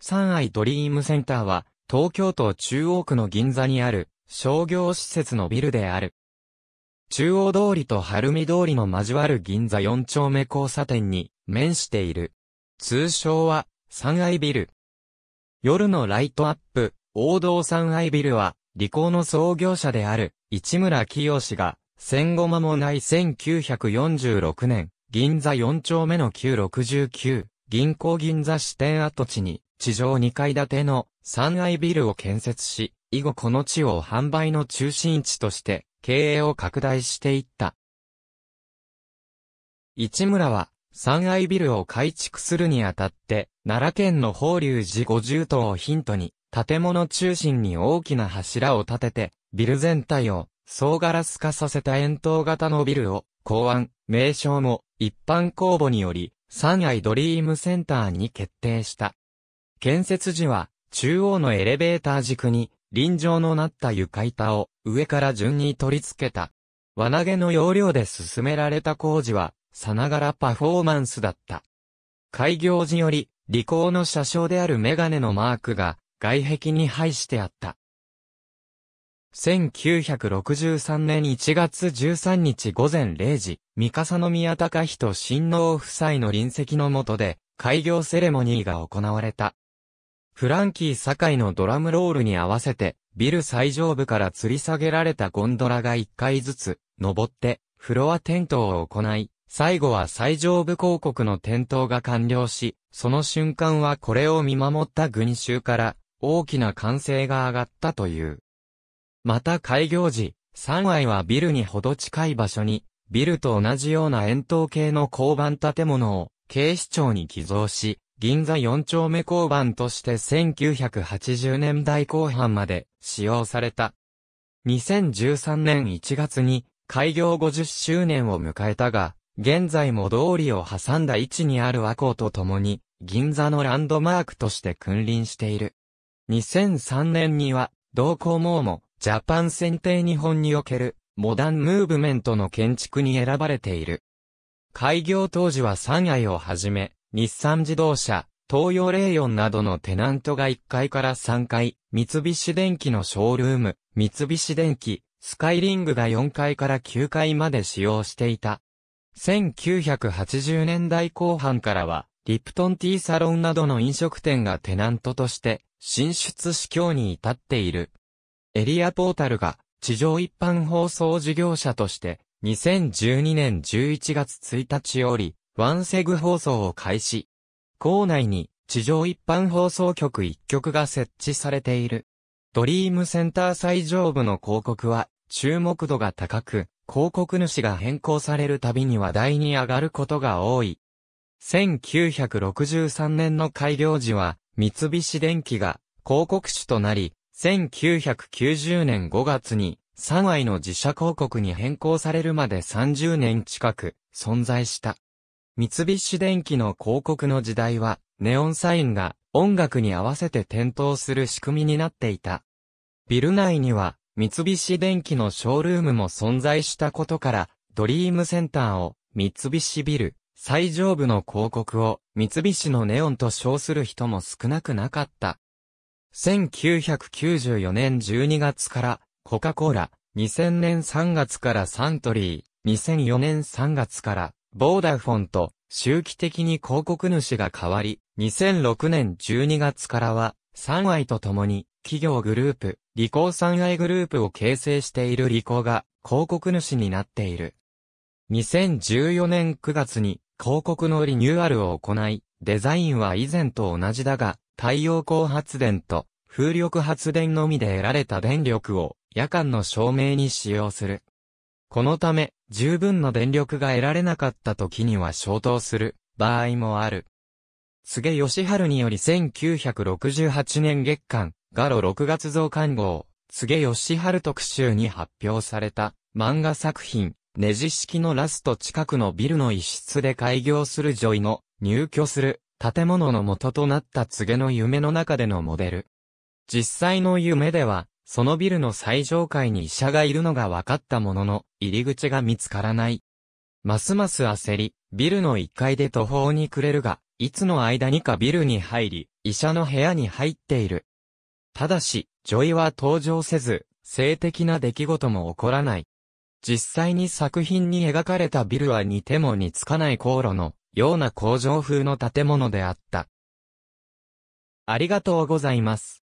三愛ドリームセンターは、東京都中央区の銀座にある、商業施設のビルである。中央通りと晴海通りの交わる銀座4丁目交差点に面している。通称は、三愛ビル。夜のライトアップ、王道三愛ビルは、理工の創業者である、市村清が、戦後間もない1946年、銀座4丁目の969、銀行銀座支店跡地に、地上2階建ての3愛ビルを建設し、以後この地を販売の中心地として経営を拡大していった。市村は三愛ビルを改築するにあたって、奈良県の法隆寺50棟をヒントに、建物中心に大きな柱を立てて、ビル全体を総ガラス化させた円筒型のビルを考案、名称も一般公募により、三愛ドリームセンターに決定した。建設時は、中央のエレベーター軸に、臨場のなった床板を上から順に取り付けた。輪投げの要領で進められた工事は、さながらパフォーマンスだった。開業時より、理工の車掌であるメガネのマークが、外壁に配してあった。1963年1月13日午前0時、三笠宮隆人親王夫妻の臨席の下で、開業セレモニーが行われた。フランキー堺のドラムロールに合わせて、ビル最上部から吊り下げられたゴンドラが1回ずつ、登って、フロア点灯を行い、最後は最上部広告の点灯が完了し、その瞬間はこれを見守った群衆から、大きな歓声が上がったという。また開業時、3階はビルにほど近い場所に、ビルと同じような円筒形の交番建物を、警視庁に寄贈し、銀座4丁目交番として1980年代後半まで使用された。2013年1月に開業50周年を迎えたが、現在も通りを挟んだ位置にある和光と共に、銀座のランドマークとして君臨している。2003年には、同行網も、ジャパン選定日本における、モダンムーブメントの建築に選ばれている。開業当時は3階をはじめ、日産自動車、東洋レイヨンなどのテナントが1階から3階、三菱電機のショールーム、三菱電機、スカイリングが4階から9階まで使用していた。1980年代後半からは、リプトンティーサロンなどの飲食店がテナントとして、進出市況に至っている。エリアポータルが、地上一般放送事業者として、2012年11月1日より、ワンセグ放送を開始。校内に地上一般放送局一局が設置されている。ドリームセンター最上部の広告は注目度が高く、広告主が変更されるたびに話題に上がることが多い。1963年の開業時は、三菱電機が広告主となり、1990年5月に3愛の自社広告に変更されるまで30年近く存在した。三菱電機の広告の時代は、ネオンサインが音楽に合わせて点灯する仕組みになっていた。ビル内には、三菱電機のショールームも存在したことから、ドリームセンターを三菱ビル、最上部の広告を三菱のネオンと称する人も少なくなかった。1994年12月からコカ・コーラ、2000年3月からサントリー、2004年3月からボーダフォンと周期的に広告主が変わり、2006年12月からは、三愛と共に、企業グループ、理工三愛グループを形成している理工が、広告主になっている。2014年9月に、広告のリニューアルを行い、デザインは以前と同じだが、太陽光発電と風力発電のみで得られた電力を夜間の照明に使用する。このため、十分の電力が得られなかった時には消灯する場合もある。菅義春により1968年月間、ガロ6月増刊号、菅義春特集に発表された漫画作品、ネジ式のラスト近くのビルの一室で開業するジョイの入居する建物の元となった告げの夢の中でのモデル。実際の夢では、そのビルの最上階に医者がいるのが分かったものの、入り口が見つからない。ますます焦り、ビルの1階で途方に暮れるが、いつの間にかビルに入り、医者の部屋に入っている。ただし、ジョイは登場せず、性的な出来事も起こらない。実際に作品に描かれたビルは似ても似つかない航路のような工場風の建物であった。ありがとうございます。